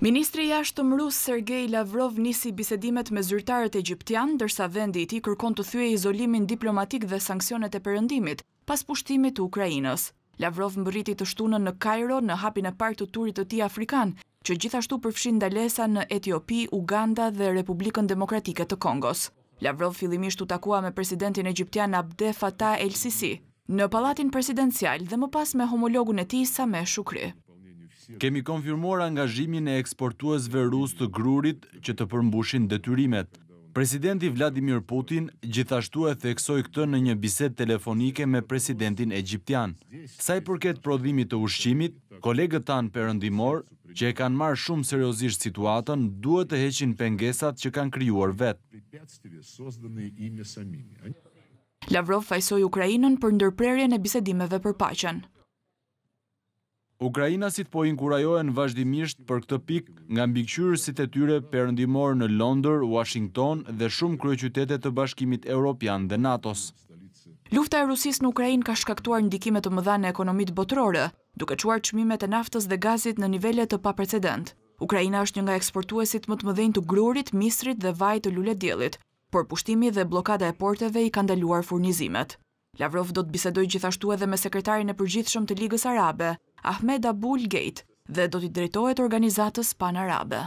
Ministri i jashtë të Rusë, Sergej Lavrov, nisi bisedimet me zyrtarët e gjiptian, dërsa vendi i ti kërkon të thyje izolimin diplomatik dhe sankcionet e përëndimit, pas pushtimit të Ukrajinës. Lavrov më të shtunën në Kajro, në hapin e partë të turit të ti Afrikan, që gjithashtu përfshin dalesa në Etiopi, Uganda dhe Republikën Demokratike të Kongos. Lavrov fillimisht u takua me presidentin e gjiptian, Abde Fatah El Sisi, në palatin presidencial dhe më pas me homologun e ti, Same Shukri. Kemi konfirmuar angazhimin e eksportuesve rusë të grurit që të përmbushin detyrimet. Presidenti Vladimir Putin gjithashtu e theksoj këtë në një biset telefonike me presidentin Egyptian. Sa i përket prodhimit të ushqimit, kolegët tanë përëndimor, që e kanë marë shumë seriosisht situatën, duhet të heqin pengesat që kanë kryuar vetë. Lavrov fajsoj Ukrajinën për ndërprerjen e bisedimeve për pachen. Ukraina si të po inkurajohen vazhdimisht për këtë pik nga mbiqyrësit e tyre përëndimor në Londër, Washington dhe shumë kërë qytetet të bashkimit Europian dhe Natos. Lufta e Rusis në Ukrajin ka shkaktuar ndikimet të mëdha në ekonomit botërore, duke quar qmimet e naftës dhe gazit në nivellet të pa precedent. Ukrajina është një nga eksportuesit më të mëdhejnë të grurit, misrit dhe vaj të lullet djelit, por pushtimi dhe blokada e porteve i kandaluar furnizimet. Lavrov do të bisedoj gjithashtu edhe me sekretarin e përgjithshëm të Ligës Arabe, Ahmeda Bulgate dhe do t'i drejtojt organizatës panarabe.